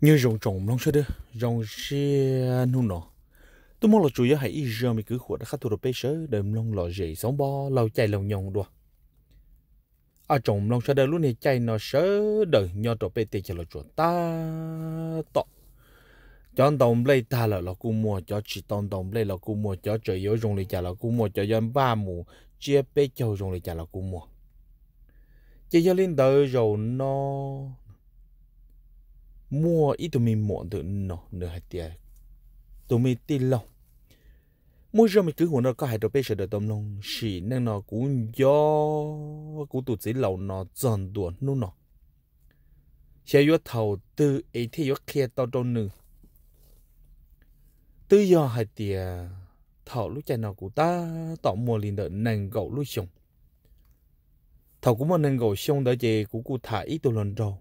như rồng trồng long sơ đưa rồng xe nung nọ tôi mong là chủ yếu hãy ý giờ mình cứ khuất đã khát được bây sớ đầm long lò dậy sóng bo lâu chạy lòng nhong đùa à trồng long sơ đưa lúc này chạy nó sớ đời nho đồ bây tê chạy lò chuột ta tọ chọn đồng lấy ta là là cũng mua cho chỉ đồng đồng lấy là cũng mua cho trời yếu rồng lấy trả là cũng mua cho dân ba mù chia bê châu rồng lấy trả là cũng mua chỉ cho lên đời rồi nó mua ít tụi mình mọn tự nó nửa hay tiền tụi mình tin lòng mỗi giờ mình cứ hồn nó có hai đôi bây giờ tâm lòng chỉ nên nó cũng gió cũng tụt chỉ lâu nó dần đuổi nó nó sẽ yếu thầu từ ấy thì yếu kia tao đâu nữa từ giờ hai tiền thầu lúc chạy nào của ta tỏ mua liền đợi nàng gậu lúc xong thầu cũng mà nàng gậu xong đợi chị cũng cụ thả ít tụi lần đầu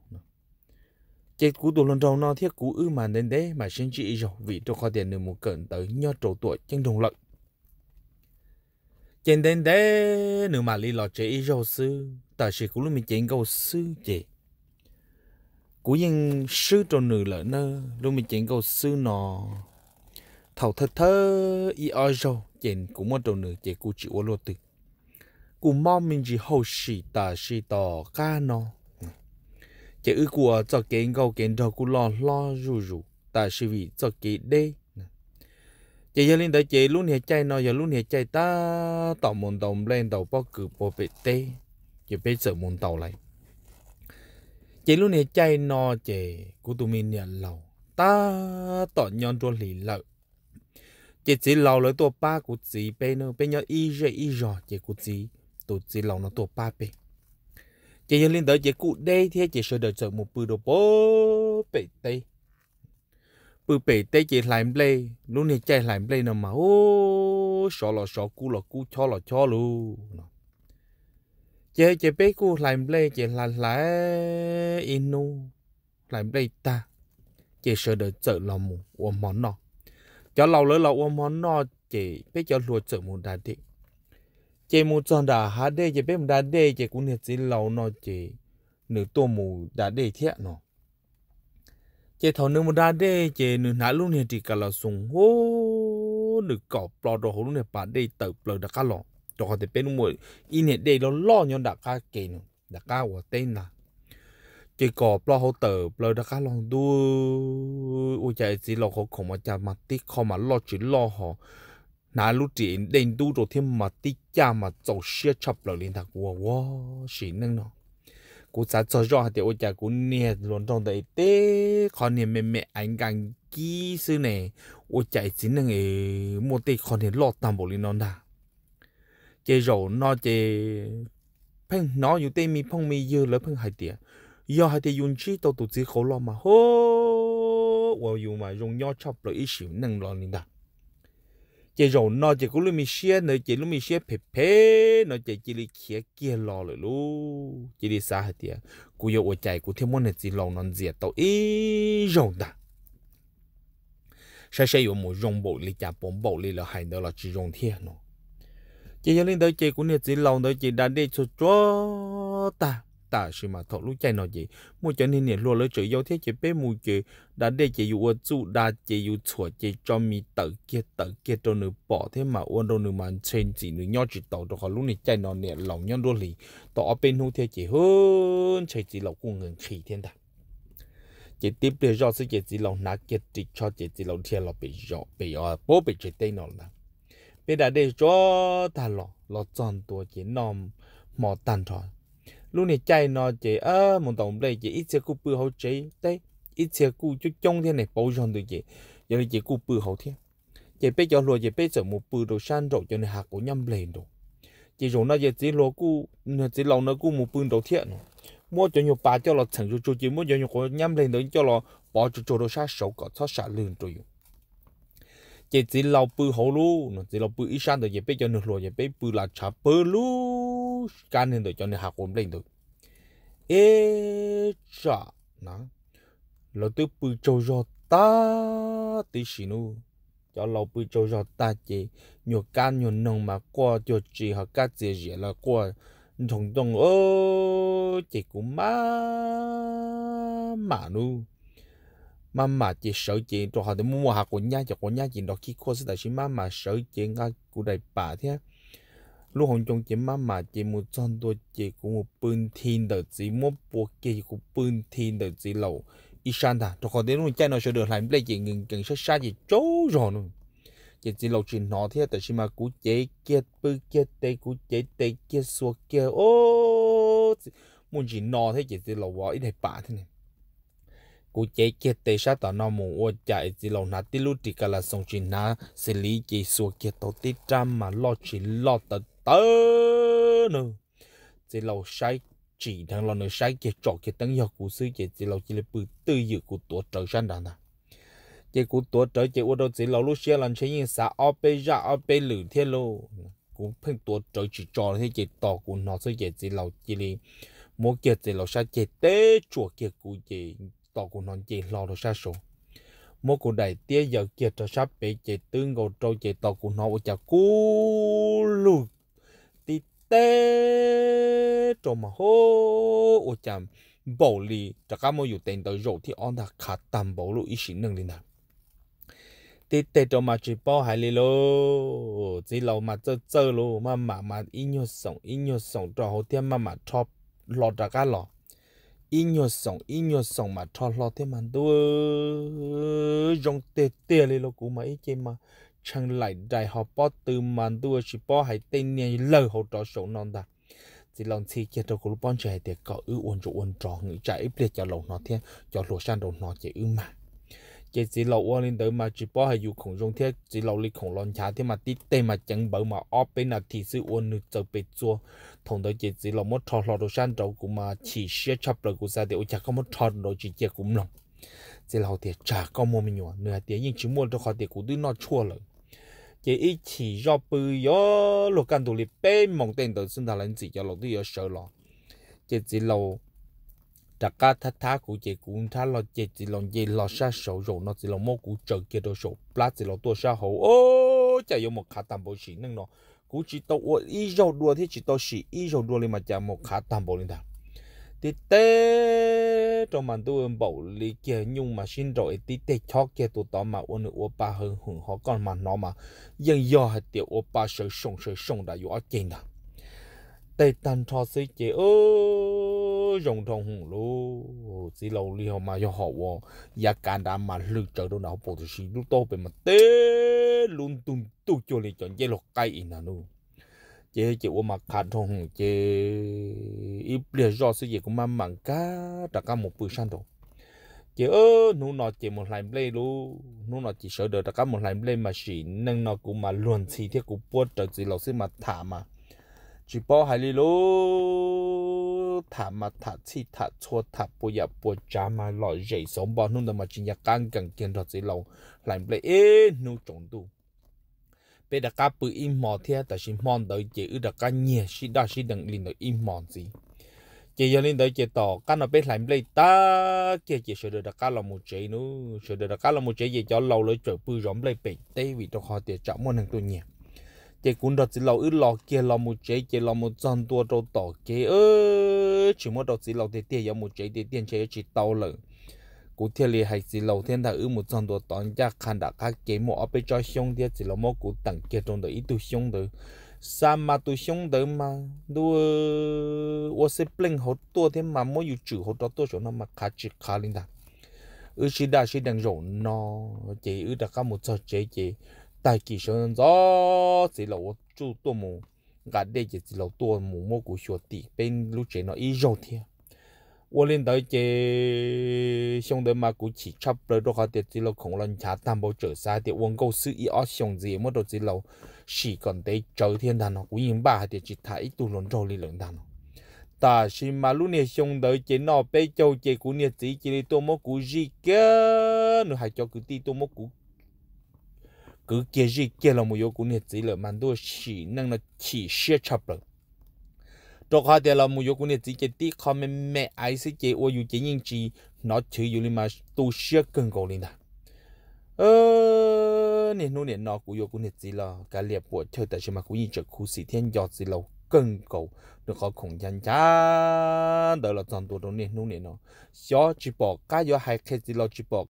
chết cú tù lần đầu nó thiết cú ư mà nên đấy mà sinh trị rồi vì cho kho tiền được một cận tới nho trổ tuổi chân đồng lận trên đến đế nếu mà lý lọ chế rồi sư ta sẽ cú lúc mình chế câu sư chế cú yên sư trò nữ lỡ nơ lúc mình chế câu sư nó thầu thật thơ y ở rồi trên cú một trò nữ chế cú chịu ô lô tự cú mong mình chỉ hậu sĩ ta sĩ tỏ ca nó chỉ ước của cho kiến gầu kiến đầu của lo lo rù rù tại sự vì cho cái đê chỉ giờ lên tới chỉ luôn hiện chạy nó giờ luôn hiện chạy ta tàu mồn tàu lên tàu bao cử bao bị tê chỉ bây giờ mồn tàu lại chỉ luôn hiện chạy nó chỉ của tụi mình nhận lâu ta tỏ nhon cho lì lợi chỉ chỉ lầu lấy tổ ba của chị bên nữa bên nhau y rồi y rồi chỉ của chị tổ chị lầu nó tổ ba bên chị nhớ lên tới chị cụ đây thì chị sửa đợi chờ một bữa đồ bố bể tây bữa bể tây chị làm play lúc này chạy làm play nó mà ô sợ là sợ cu là cu cho là cho luôn chị chị bé cu làm play chị làm lại inu làm play ta chị sửa đợi chờ là một món nọ cho lâu lỡ là món nọ chị bé cho lùa chờ một đại điện เจมูจอนดาฮาเดเจเป็มดาเดเจกุนเฮจิเหล่านอเจ หนึ่งตัวมูดาเดเทียนอเจเท่านึ่งมดาเดเจหนึ่งหาลุนเฮติกะลาสุงโหหนึ่งกอบปลอดอลุนเฮปาเดเติบเปลือดกะหลอตัวเขาจะเป็นมวยอินเนเดเราล่อยอนดักกาเกนดักกาหัวเต้นนะเจกอบปลอเขาเติบเปลือดกะลองดูอุจัยสิเราเขาของมาจากมาติคอมาลอดจิลอหอ nà lúc chị đến đu rồi thêm mà tí cha mà tổ xe chập lại lên thằng của wow xí nâng nó cú sa cho rõ thì ôi cha cú nè luôn trong đây té con nè mẹ mẹ anh gang kỹ sư nè ôi cha chỉ nâng ấy một tí con nè lót tam bộ lên nó đã chế rồi nó chế phăng nó อยู่ tên mi phong mi dư lỡ phăng hai tiệt giờ hai tiệt dùng chi tao tự chỉ khổ lo mà hô wow dùng nhau chập lại ít xíu nâng lo lên chỉ rồi nó chỉ cũng lúc mình xé nó chỉ lúc mình xé phê phê nó chỉ chỉ đi kia kia lo rồi lu chỉ đi xa hết tiệt cú yêu ở chạy cú thêm món này chỉ lòng nó diệt tao ý rồi đã sẽ sẽ có một rong bộ lý chả bom bộ lý là hai đó là chỉ rong thiên nó chỉ cho nên đó chỉ cũng như chỉ lòng đó chỉ đã đi cho cho ta ta sự mà thọ lúc chạy nó gì mua cho nên liền luôn lấy chữ giao thế chỉ bé mua chữ đã để chỉ dụ ở chỗ đã chỉ dụ chỗ chỉ cho mi tự kia tự kia cho nữ bỏ thế mà uốn đâu nữ mà trên chỉ nữ nhau chỉ tàu được họ lúc này chạy nó nè lòng nhau đôi lì tỏ bên hông thế chỉ hơn chạy chỉ lộc cùng ngừng khí thiên ta chỉ tiếp theo do sự chỉ chỉ nát kia chỉ cho chỉ chỉ lộc thiên lộc bị rõ bị ở bố bị chỉ tên nó là bây giờ để cho ta chọn tuổi chọn ตัว chỉ nằm mò tàn thôi lúc này chạy nó chỉ ơ một tổng đây chỉ ít xe cúp bự hậu chế đấy ít xe cúp chút trông thế này bảo rằng được chị giờ là chỉ cúp bự hậu thế chỉ bây giờ rồi chỉ bây giờ một bự đồ san rồi cho này hạt của nhâm lên rồi chỉ rồi nó giờ chỉ lo cú chỉ lòng nó cú một bự đồ thiện mua cho nhiều ba cho nó thành cho cho chỉ mua cho nhiều của nhâm lên đến cho nó bỏ cho chỗ đồ san sầu có thoát xả lươn rồi chỉ chỉ lâu bự hậu luôn chỉ lâu bự ít san rồi chỉ bây giờ nữa rồi chỉ bây bự là chả bự luôn 까는 도 전에 하고 옴랭 도 에자 나 로트 뿌조조타 티시누 cho lâu bữa cho cho ta chỉ nhiều cá nhiều nông mà qua cho chỉ họ cá gì gì là qua thùng thùng chỉ cũng má mà nu mà mà chỉ sợ chỉ cho họ để mua hàng nhà cho nhà chỉ đó khi qua sẽ đại chỉ má mà chỉ ngay của đại bà thế lúc hồng trong chỉ má mà chỉ một trong đôi chỉ cũng một bên thiên đời chỉ một bộ kia cũng bên thiên đời chỉ lầu ít san ta cho khỏi đến luôn chạy nó sẽ được làm lấy chỉ ngừng cần sẽ sát gì trâu rồi luôn. chỉ chỉ lầu chỉ nọ thế tại sao mà cú chế kia bư kia tê cú chế tê kia xuống kia ô muốn chỉ nọ thế chỉ chỉ lầu ít hay bả thế này cú chế kia tê sát tao nó muốn ô chạy chỉ lầu nát tí lúc thì cả là xong chỉ nát xử lý chỉ xuống kia tao tít trăm mà lo chỉ lo tao tớ nữa chỉ lâu sai chỉ thằng lo nữa sai chỉ trọ cái tăng nhau của sư chỉ chỉ lâu chỉ là bự tư dự của tổ trợ sang đàn à chỉ của tổ trợ chỉ ô đâu chỉ lâu lúc xưa làm chuyện gì xã ở bên ra ở bên lử thế lô cũng phân tổ trợ chỉ cho thế chỉ tỏ của nó sư chỉ chỉ lâu chỉ là mỗi cái chỉ lâu sai chỉ tế chùa cái của chỉ tỏ của nó chỉ lâu đâu sai số mỗi cuộc đại tia giờ kia cho sắp bị chỉ tương cầu trâu chỉ tỏ của nó chả cú lùi tê trong mà hô ô chạm bầu lì cho các mô dụng tên tới rổ thì ông ta khá tầm bầu lũ ý sĩ nâng lên nào tê tê trong mà chỉ bỏ hài lì lô chỉ lâu mà chơi chơi lô mà mà mà ý nhớ sống ý nhớ sống cho hồ thiên mà mà cho lọt lọ cá lọt inyo song inyo song mà thọ lọ thế mà đua rong tê tê lên lô cú mà ít chém mà chẳng lại đại học bỏ từ màn đua chỉ bỏ hay tên niên lờ hồ trò sổ non ta chỉ lòng thì kia đâu cũng bọn trẻ để có ư uốn cho uốn trò người trái ít liệt cho lầu nó thiên cho lỗ san đầu nó chỉ ư mà chỉ chỉ lầu uốn lên tới mà chỉ bỏ hay dù khổng rong thiết chỉ lâu lịch khổng lon chả thế mà tí tên mà chẳng bỡ mà óp bên là thì sự uốn nửa trở bệt chua thằng tới chỉ chỉ lầu mất trò lầu đồ san đồ cũng mà chỉ xe chấp lời của ra để ôi chả có mất trò đồ chỉ kia cũng lòng chỉ lâu thì chả có mua mình nhỏ nửa tiếng nhưng chỉ mua cho họ thì cũng đứa nó chua rồi chỉ ít chỉ cho bự yo lục căn tụ liệt bê mong tên tự sinh thà lên chỉ cho lục đi yo sợ lọ chỉ chỉ lâu đặc ca thắt thá của chỉ cũng thá lo chỉ chỉ lòng gì lo sa sầu rồi nó chỉ lòng mô của trời kia đồ sầu plát chỉ lòng tua sa hổ ô chạy yo một khả tạm bổ sĩ nâng nó cú chỉ tàu uo ý dầu đua thế chỉ tàu sĩ ý dầu đua lên mà chạy một khả tạm bổ lên thằng thì tê trong màn tu em bảo lý kia nhưng mà xin rồi tí tê cho kia tụ tao mà ôn ở ba hơn hùng họ còn mà nó mà dân do hạt tiểu ở ba sợ sông sợ sông đã yếu chênh đã tê tan cho sĩ chế ơ rồng thong hùng lô chỉ lâu li mà cho họ wo ya can đã mà lư trở đâu nào bộ thì lúc to về mà tê luôn tung tu cho lý chọn chế lộc cây ina luôn chế chịu qua mặt khát thôi chế ít lệ do sự gì cũng mang mang cá đặt cá một bữa sáng thôi chế ơ nu nó chế một lần lấy luôn nu nó chỉ sợ được đặt cá một lần lấy mà chỉ nâng nó cũng mà luồn xì thế cũng buốt trợ gì lâu xí mà thả mà chỉ bỏ hai li luôn thả mà thả chi thả cho thả bây giờ bùa chả dạ, mà lọ gì sống bao nụ nó mà chỉ nhặt căng cẳng kiên được gì lâu lại lấy ê nụ trống đủ bây giờ cá bự im mò thế ta xin mòn tới chỉ ư đặc cá nhẹ xí đa xí đừng lên tới im mòn gì chỉ giờ lên tới chỉ tỏ cá nó biết làm lấy ta kia chỉ sửa được đặc cá là một chế nữa sửa được đặc cá là một chế gì cho lâu lấy trở bự rõm lấy bể tê vì trong họ tiền chậm một hàng tôi nhẹ chỉ cũng đợt chỉ lâu ư lò kia là một chế chỉ là một chân tua trâu tỏ kia ơ chỉ mỗi đợt chỉ lâu thì tiền có một chế thì tiền chế chỉ tàu lợn cụ thể là hay chỉ lâu thiên đã ư một trong đó tăng giá khăn đã khác kế một ở bên cho xong thì chỉ là một cụ tặng kia trong đó ít tu xong đó sao mà tu xong đó mà đu ô sẽ pleng hốt tua thế mà mỗi chữ hốt đó tua chỗ nó mà khá chỉ khá linh đạt ư chỉ đã chỉ đang rộn nó chỉ ư đã có một số chế chỉ tại kỳ sơn gió chỉ là ô chủ tua mù gạt đây chỉ là tua mù mỗi cụ sửa tỉ bên lúc chế nó ít rộn thiệt 我领导这兄弟嘛，估计差不多都好点子了，恐龙茶淡薄折晒的，温故事一二兄弟么都子了，是讲得昨天谈了，古人吧还得去睇一度龙舟里轮谈了。但是嘛，lúc này xong đợi chị nó bé châu chị của nhà chị chị đi tôi mất của gì cơ nữa hay cho cứ đi tôi mất của cứ kia gì kia là một yếu của nhà chị là mang đôi chỉ năng là chỉ xe chấp rồi cho họ thì là một số cũng chỉ cái tí comment mẹ ai sẽ chế ô dù nhân chỉ nó chữ dù mà tu sửa cần cầu lên ta ờ nè nô nè nó cũng có cũng chỉ là cái liệp bộ chơi tại mà cũng như chợ khu sĩ thiên giọt gì lâu cần cầu được họ khủng chân chá đó là toàn tụ đồ nè nô nè nó gió chỉ bỏ cá gió hai cái gì lâu chỉ bỏ